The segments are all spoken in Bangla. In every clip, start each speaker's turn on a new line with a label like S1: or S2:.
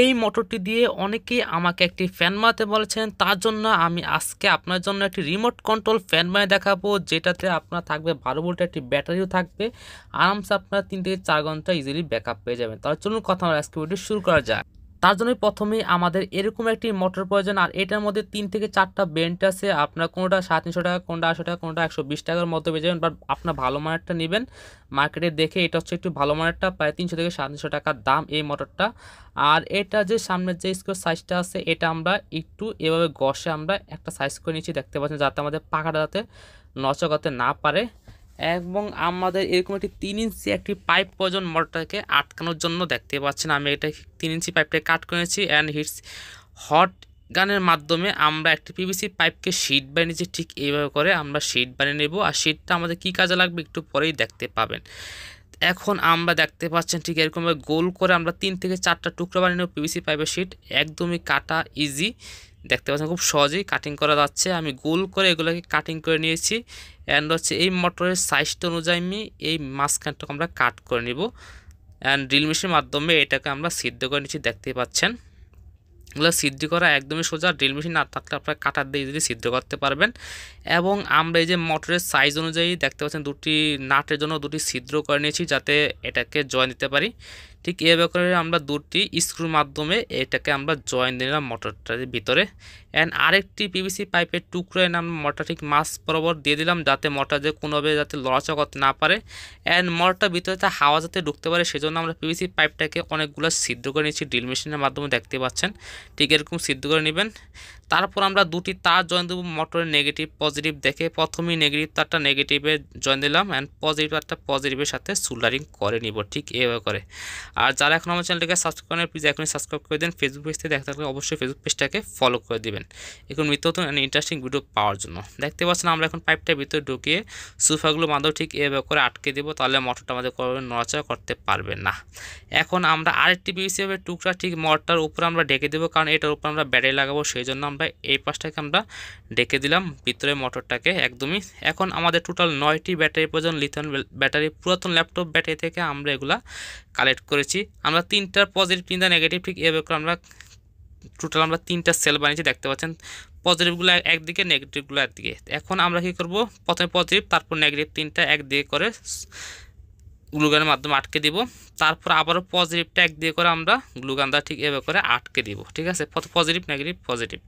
S1: এই মোটরটি দিয়ে অনেকেই আমাকে একটি ফ্যান মারতে বলেছেন তার জন্য আমি আজকে আপনার জন্য একটি রিমোট কন্ট্রোল ফ্যান মারে দেখাবো যেটাতে আপনার থাকবে বারো ভোল্টের একটি ব্যাটারিও থাকবে আরামসে আপনার তিন থেকে চার ঘন্টা ইজিলি ব্যাকআপ পেয়ে যাবেন তার জন্য কথা আমার আজকে ভিডিও শুরু করা যাক তার জন্য প্রথমেই আমাদের এরকম একটি মোটর প্রয়োজন আর এটার মধ্যে তিন থেকে চারটা বেন্ট আছে আপনার কোনোটা সাড়ে তিনশো টাকা কোনটা আটশো টাকা কোনটা একশো বিশ টাকার মতো পেয়ে যাবেন বাট আপনার ভালো মানেরটা নেবেন মার্কেটে দেখে এটা হচ্ছে একটু ভালো মানেরটা প্রায় তিনশো থেকে সাড়ে তিনশো টাকার দাম এই মোটরটা আর এটা যে সামনের যে স্কোর সাইজটা আছে এটা আমরা একটু এভাবে গসে আমরা একটা সাইজ করে নিচ্ছি দেখতে পাচ্ছি যাতে আমাদের পাখাটা যাতে নচকাতে না পারে এবং আমাদের এরকম একটি তিন ইঞ্চি একটি পাইপ প্রয়োজন মোটরটাকে আটকানোর জন্য দেখতে পাচ্ছেন আমি এটা তিন ইঞ্চি পাইপটাকে কাট করেছি অ্যান্ড হিটস হট গানের মাধ্যমে আমরা একটি পিভিসি পাইপকে শিট বানিয়ে ঠিক এইভাবে করে আমরা শিট বানিয়ে নেব আর শিটটা আমাদের কি কাজে লাগবে একটু পরেই দেখতে পাবেন এখন আমরা দেখতে পাচ্ছেন ঠিক এরকমভাবে গোল করে আমরা তিন থেকে চারটা টুকরো বানিয়ে নেব পিভিসি পাইপের শিট একদমই কাটা ইজি দেখতে পাচ্ছেন খুব সহজেই কাটিং করা যাচ্ছে আমি গোল করে এগুলোকে কাটিং করে নিয়েছি অ্যান্ড হচ্ছে এই মোটরের সাইজটা অনুযায়ী আমি এই মাঝখানটাকে আমরা কাট করে নিব অ্যান্ড ড্রিল মেশিনের মাধ্যমে এটাকে আমরা সিদ্ধ করে নিচ্ছি দেখতেই পাচ্ছেন এগুলো সিদ্ধ করা একদমই সোজা ড্রিল মেশিন না থাকলে আপনারা কাটার দিয়ে যদি সিদ্ধ করতে পারবেন এবং আমরা এই যে মোটরের সাইজ অনুযায়ী দেখতে পাচ্ছেন দুটি নাটের জন্য দুটি ছিদ্র করে নিয়েছি যাতে এটাকে জয়েন দিতে পারি ঠিক এ ব্যাপারে আমরা দুটি স্ক্রুর মাধ্যমে এটাকে আমরা জয়েন দিলাম মোটরটার ভিতরে অ্যান্ড আরেকটি পিভিসি পাইপের টুকরো এনে আমরা মোটর ঠিক মাস বরাবর দিয়ে দিলাম যাতে মোটর যে কোনোভাবে যাতে লড়াচা করতে না পারে অ্যান্ড মোটরটার ভিতরে যাতে হাওয়া যাতে ঢুকতে পারে সেজন্য আমরা পিভিসি পাইপটাকে অনেকগুলো সিদ্ধ করে নিয়েছি ড্রিল মেশিনের মাধ্যমে দেখতে পাচ্ছেন ঠিক এরকম সিদ্ধ করে নেবেন তারপর আমরা দুটি তার জয়েন দেবো মোটরের নেগেটিভ পজিটিভ দেখে প্রথমেই নেগেটিভ তারটা নেগেটিভে জয়েন দিলাম অ্যান্ড পজিটিভ তারটা পজিটিভের সাথে সোল্ডারিং করে নিব ঠিক এভাবে করে আর যারা এখন আমার চ্যানেলটাকে সাবস্ক্রাইব করেন প্লিজ এখনই সাবস্ক্রাইব করে দেন ফেসবুক পেজ থেকে দেখতে থাকলে অবশ্যই ফেসবুক পেজটাকে ফলো করে দেবেন এখন নিত্য নতুন অ্যান্ড ইন্টারেস্টিং ভিডিও পাওয়ার জন্য দেখতে পাচ্ছেন আমরা এখন পাইপটার ভিতরে ঢুকিয়ে সুফাগুলো বাঁধব ঠিক এভাবে করে আটকে দেবো তাহলে মোটরটা আমাদের নড়াচড়া করতে পারবে না এখন আমরা আরেকটি বিসিভাবে টুকরা ঠিক মোটরটার উপরে আমরা ঢেকে দেবো কারণ এটার উপর আমরা ব্যাটারি লাগাবো সেই জন্য আমরা এই পাশটাকে আমরা ডেকে দিলাম ভিতরে মোটরটাকে একদমই এখন আমাদের টোটাল নয়টি ব্যাটারি প্রয়োজন লিথন ব্যাটারি পুরাতন ল্যাপটপ ব্যাটারি থেকে আমরা এগুলা কালেক্ট করেছি আমরা তিনটা পজিটিভ তিনটা নেগেটিভ ঠিক এভাবে করে আমরা টোটাল আমরা তিনটা সেল বানিয়েছি দেখতে পাচ্ছেন পজিটিভগুলো একদিকে নেগেটিভগুলো একদিকে এখন আমরা কি করব প্রথমে পজিটিভ তারপর নেগেটিভ তিনটা একদিকে করে গ্লুগানের মাধ্যমে আটকে দিব তারপর আবারও পজিটিভ ট্যাগ দিয়ে করে আমরা গ্লুগানদা ঠিক এভাবে করে আটকে দিব ঠিক আছে পজিটিভ নেগেটিভ পজিটিভ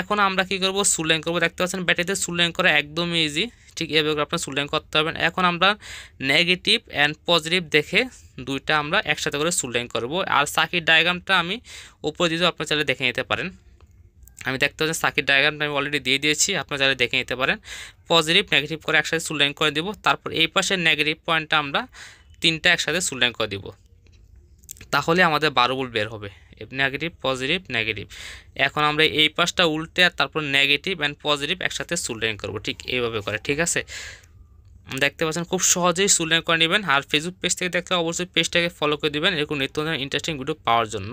S1: এখন আমরা কি করব সুলেন করব দেখতে পাচ্ছেন ব্যাটারিতে সুলেন করা একদম ইজি ঠিক এভাবে করে আপনার সুলেন করতে পারবেন এখন আমরা নেগেটিভ অ্যান্ড পজিটিভ দেখে দুইটা আমরা একসাথে করে সুলেন করব আর সাকির ডায়াগ্রামটা আমি উপরে দিয়ে আপনার চাইলে দেখে নিতে পারেন আমি দেখতে পাচ্ছি সাকির ডায়াগ্রামটা আমি অলরেডি দিয়ে দিয়েছি আপনারা যারা দেখে নিতে পারেন পজিটিভ নেগেটিভ করে একসাথে সুলাইন করে দেব তারপর এই পাশের নেগেটিভ পয়েন্টটা আমরা তিনটা একসাথে সুলাইন করে দিব তাহলে আমাদের বারো বোল্ট বের হবে নেগেটিভ পজিটিভ নেগেটিভ এখন আমরা এই পাশটা উল্টে আর তারপর নেগেটিভ অ্যান্ড পজিটিভ একসাথে সুলাইন করব ঠিক এইভাবে করে ঠিক আছে দেখতে পাচ্ছেন খুব সহজেই সুলেন করে নেবেন আর ফেসবুক পেজ থেকে দেখলে অবশ্যই পেজটাকে ফলো করে দেবেন এরকম নিত্য ইন্টারেস্টিং ভিডিও পাওয়ার জন্য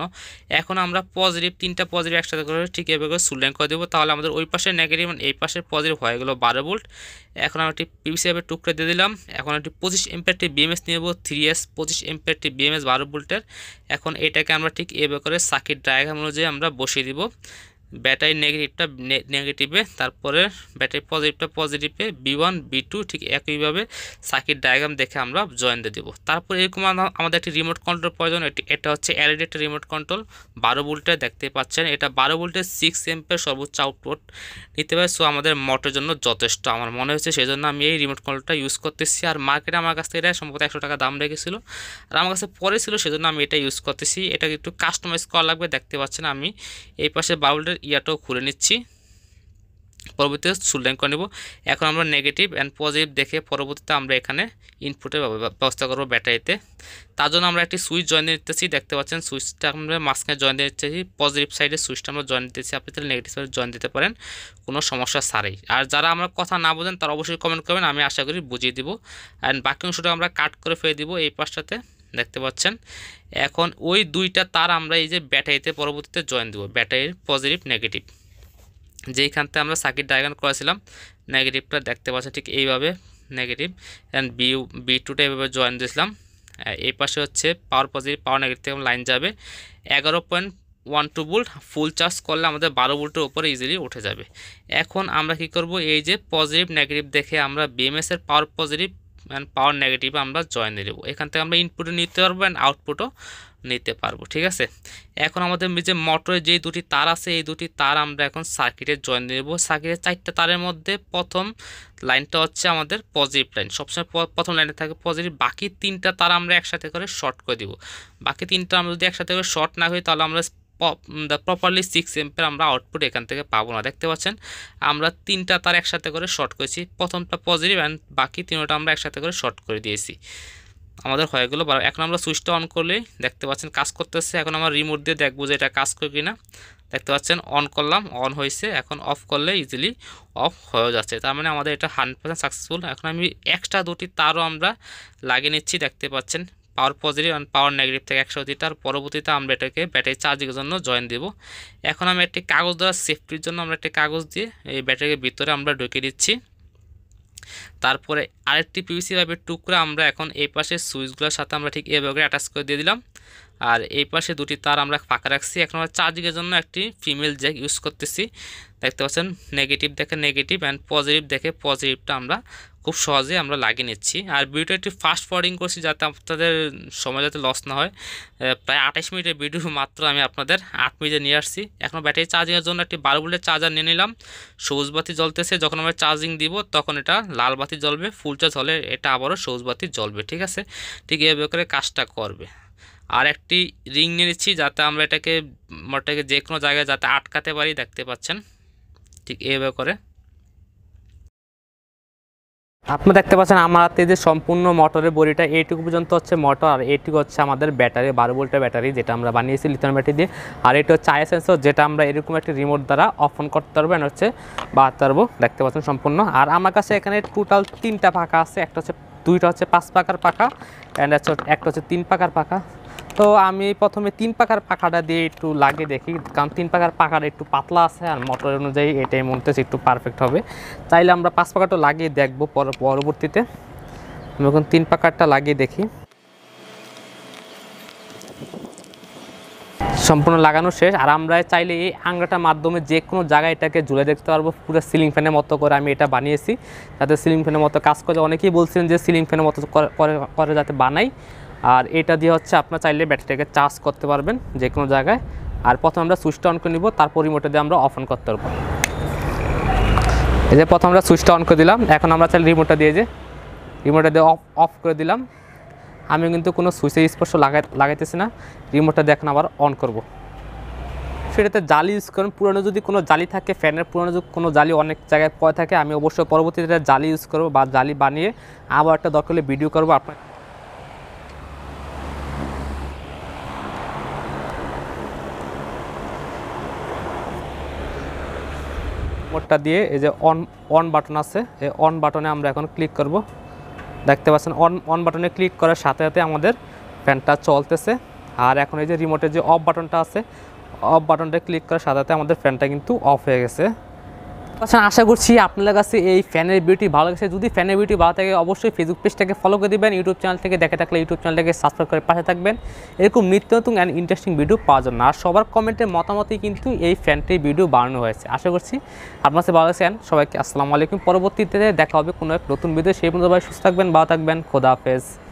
S1: এখন আমরা পজিটিভ তিনটা পজিটিভ একসাথে করে ঠিক এভাবে সুলেন করে দেবো তাহলে আমাদের ওই পাশে নেগেটিভ এই পাশে পজিটিভ হয়ে গেলো বারো ভোল্ট এখন আমরা একটি পিভিসি অ্যাপের টুকরে দিয়ে দিলাম এখন একটি পঁচিশ এমপেয়ারটি বিএমএস নেব থ্রি এস পঁচিশ এমপেয়ারটি বিএমএস বারো ভোল্টের এখন এটাকে আমরা ঠিক এভাবে করে সার্কিট ড্রাইভার অনুযায়ী আমরা বসিয়ে দিব ব্যাটারি নেগেটিভটা নেগেটিভে তারপরে ব্যাটারি পজিটিভটা পজিটিভে বি ওয়ান বি টু ঠিক একইভাবে সার্কিট ডায়াগ্রাম দেখে আমরা জয়েন দিয়ে দেবো তারপর এরকম আমাদের একটি রিমোট কন্ট্রোল প্রয়োজন এটি এটা হচ্ছে এলইডি e একটা রিমোট কন্ট্রোল বারো ভোল্টে দেখতে পাচ্ছেন এটা বারো ভোল্টে সিক্স এম্পের সর্বোচ্চ আউটপুট নিতে পারে সো আমাদের মোটরের জন্য যথেষ্ট আমার মনে হয়েছে সেই জন্য আমি এই রিমোট কন্ট্রোলটা ইউজ করতেছি আর মার্কেটে আমার কাছ থেকে এটা সম্ভবত একশো টাকা দাম রেখেছিল আর আমার কাছে পরে ছিল সেজন্য আমি এটা ইউজ করতেছি এটা একটু কাস্টমাইজ করা লাগবে দেখতে পাচ্ছেন আমি এই পাশে বাউলটার ইয়াটাও খুলে নিচ্ছি পরবর্তীতে সুল্যাঙ্ক করে নেব এখন আমরা নেগেটিভ অ্যান্ড পজিটিভ দেখে পরবর্তীতে আমরা এখানে ইনপুটের ব্যবস্থা করবো ব্যাটারিতে তার জন্য আমরা একটি সুইচ জয়েন দিতেছি দেখতে পাচ্ছেন সুইচটা আমরা মাঝখানে জয়েন দিতেছি পজিটিভ সাইডে সুইচটা আমরা জয়েন দিতেছি আপনি তাহলে নেগেটিভ সাইডে জয়েন দিতে পারেন কোনো সমস্যা সারেই আর যারা আমরা কথা না বোঝেন তারা অবশ্যই কমেন্ট করবেন আমি আশা করি বুঝিয়ে দিব অ্যান্ড বাকি অংশটা আমরা কাট করে ফেলে দিব এই পাশটাতে দেখতে পাচ্ছেন এখন ওই দুইটা তার আমরা এই যে ব্যাটারিতে পরবর্তীতে জয়েন দেবো ব্যাটারির পজিটিভ নেগেটিভ যেইখান থেকে আমরা সার্কিট ডায়াগ্রাম করেছিলাম নেগেটিভটা দেখতে পাচ্ছেন ঠিক এইভাবে নেগেটিভ অ্যান্ড বি বি টুটা এইভাবে জয়েন দিয়েছিলাম এই পাশে হচ্ছে পাওয়ার পজিটিভ পাওয়ার নেগেটিভ থেকে লাইন যাবে এগারো point one two volt full charge করলে আমাদের বারো বোল্টের ওপরে ইজিলি উঠে যাবে এখন আমরা কি করব এই যে পজিটিভ নেগেটিভ দেখে আমরা বিএমএসের power positive and power negative আমরা জয়েন দিয়ে এখান থেকে আমরা ইনপুটও নিতে পারবো অ্যান্ড আউটপুটও নিতে পারবো ঠিক আছে এখন আমাদের যে মোটরের যেই দুটি তার আছে এই দুটি তার আমরা এখন সার্কিটে জয়েন দেবো সার্কিটের চারটা তারের মধ্যে প্রথম লাইনটা হচ্ছে আমাদের পজিটিভ লাইন সবসময় প্রথম লাইনে থাকে পজিটিভ বাকি তিনটা তার আমরা একসাথে করে শর্ট করে দিব বাকি তিনটা আমরা যদি একসাথে করে শর্ট না করি তাহলে আমরা প্রপারলি সিক্স এম্পের আমরা আউটপুট এখান থেকে পাবো না দেখতে পাচ্ছেন আমরা তিনটা তার একসাথে করে শর্ট করেছি প্রথমটা পজিটিভ অ্যান্ড বাকি তিনটা আমরা একসাথে করে শর্ট করে দিয়েছি আমাদের হয়ে গেলো এখন আমরা সুইচটা অন করলে দেখতে পাচ্ছেন কাজ করতেছে এখন আমরা রিমোট দিয়ে দেখবো যে এটা কাজ করে কিনা দেখতে পাচ্ছেন অন করলাম অন হয়েছে এখন অফ করলে ইজিলি অফ হয়ে যাচ্ছে তার মানে আমাদের এটা হান্ড্রেড পার্সেন্ট সাকসেসফুল এখন আমি এক্সট্রা দুটি তারও আমরা লাগিয়ে নিচ্ছি দেখতে পাচ্ছেন power positive and power negative থেকে একশো দিতে আর পরবর্তীতে আমরা এটাকে ব্যাটারি চার্জিংয়ের জন্য জয়েন দেবো এখন আমি একটি কাগজ দ্বারা সেফটির জন্য আমরা একটি কাগজ দিয়ে এই ব্যাটারিকে ভিতরে আমরা ঢুকিয়ে দিচ্ছি তারপরে আরেকটি পিভিসি ভাবে টুকরা আমরা এখন এই পাশে সুইচগুলোর সাথে আমরা ঠিক এভাবে অ্যাটাচ করে দিয়ে দিলাম আর এই পাশে দুটি তার আমরা ফাঁকা রাখছি এখন আমরা চার্জিংয়ের জন্য একটি ফিমেল জ্যাক ইউজ করতেছি দেখতে পাচ্ছেন নেগেটিভ দেখে নেগেটিভ অ্যান্ড পজিটিভ দেখে পজিটিভটা আমরা খুব সহজে আমরা লাগিয়ে নিচ্ছি আর ভিডিওটা একটি ফাস্ট ফরওয়ার্ডিং করছি যাতে আপনাদের সময় যাতে লস না হয় প্রায় আঠাশ মিনিটের ভিডিও মাত্র আমি আপনাদের আট মিনিটে নিয়ে আসছি এখন ব্যাটারি চার্জিংয়ের জন্য একটি বারো বোল্টের চার্জার নিয়ে নিলাম সবুজ বাতি জ্বলতেছে যখন আমরা চার্জিং দিব তখন এটা লাল বাতি জ্বলবে ফুল চার্জ হলে এটা আবারও সবুজ বাতি জ্বলবে ঠিক আছে ঠিক এভাবে করে কাজটা করবে আর একটি রিং নিয়েছি যাতে আমরা এটাকে মোটরটাকে যে কোনো জায়গায় যাতে আটকাতে পারি দেখতে পাচ্ছেন ঠিক এভাবে করে আপনারা দেখতে পাচ্ছেন আমার হাতে যে সম্পূর্ণ মোটরের বড়িটা এইটুকু পর্যন্ত হচ্ছে মোটর আর এইটুকু হচ্ছে আমাদের ব্যাটারি বারো ভোল্টের ব্যাটারি যেটা আমরা বানিয়েছি লিথন ব্যাটারি দিয়ে আর এটা হচ্ছে আই সেন্সর যেটা আমরা এরকম একটি রিমোট দ্বারা অফ অন করতে পারবো হচ্ছে বাড়াতে পারবো দেখতে পাচ্ছেন সম্পূর্ণ আর আমার কাছে এখানে টোটাল তিনটা ফাঁকা আছে একটা হচ্ছে দুইটা হচ্ছে পাঁচ পাকার পাখা অ্যান্ড হচ্ছে একটা হচ্ছে তিন পাকার পাখা তো আমি প্রথমে তিন পাকার পাখাটা দিয়ে একটু লাগিয়ে দেখি কারণ তিন পাকার পাখাটা একটু পাতলা আছে আর মোটর অনুযায়ী এটাই মনে হচ্ছে একটু পারফেক্ট হবে চাইলে আমরা পাঁচ পাকাটা লাগিয়ে দেখবো পরবর্তীতে আমি এখন তিন পাকারটা লাগিয়ে দেখি সম্পূর্ণ লাগানো শেষ আর আমরা চাইলে এই আংরাটার মাধ্যমে যে কোনো জায়গায় এটাকে ঝুলে দেখতে পারবো পুরো সিলিং ফ্যানের মতো করে আমি এটা বানিয়েছি যাতে সিলিং ফ্যানের মতো কাজ করে অনেকেই বলছিলেন যে সিলিং ফ্যানের মতো করে যাতে বানাই আর এটা দিয়ে হচ্ছে আপনার চাইলে ব্যাটারিটাকে চার্জ করতে পারবেন যে কোনো জায়গায় আর প্রথমে আমরা সুইচটা অন করে নিব তারপর রিমোটে দিয়ে আমরা অফ অন করতে পারবো এই যে প্রথম আমরা সুইচটা অন করে দিলাম এখন আমরা চাইলে রিমোটটা দিয়ে যে রিমোটটা দিয়ে অফ অফ করে দিলাম আমি কিন্তু কোনো সুইচের স্পর্শ লাগাই লাগাইতেছি না রিমোটটা দেখেন আবার অন করব। সেটাতে জালি ইউজ করেন পুরনো যদি কোনো জালি থাকে ফ্যানের পুরনো যদি কোনো জালি অনেক জায়গায় পয় থাকে আমি অবশ্যই পরবর্তীতে জালি ইউজ করব বা জালি বানিয়ে আবার একটা দরকার ভিডিও করবো আপনার মোডটা দিয়ে এই যে অন অন বাটন আছে এই অন বাটনে আমরা এখন ক্লিক করব দেখতে পাচ্ছেন অন অন বাটনে ক্লিক করার সাথে সাথে আমাদের ফ্যানটা চলতেছে আর এখন এই যে রিমোটের যে অফ বাটনটা আছে অফ বাটনটা ক্লিক করার সাথে সাথে আমাদের ফ্যানটা কিন্তু অফ হয়ে গেছে আচ্ছা আশা করছি আপনাদের কাছে এই ফ্যানের বিউটি ভালো লাগছে যদি ফ্যানের বিউটি ভালো থাকে অবশ্যই ফেসবুক পেজটাকে ফলো করে দেবেন ইউটিউব চ্যানেল থেকে দেখে থাকলে ইউটিউব চ্যানেলটাকে সাবস্ক্রাইব করে পাশে থাকবেন এরকম নিত্য নতুন অ্যান্ড ইন্টারেস্টিং ভিডিও পাওয়া যাবে আর সবার কমেন্টের মতামতেই কিন্তু এই ফ্যানটির ভিডিও বানানো হয়েছে আশা করছি আপনার কাছে ভালো লাগছে সবাইকে আসসালামু আলাইকুম পরবর্তীতে দেখা হবে কোনো এক নতুন ভিডিও সেই পর্যন্ত সবাই সুস্থ থাকবেন ভালো থাকবেন খোদা হাফেজ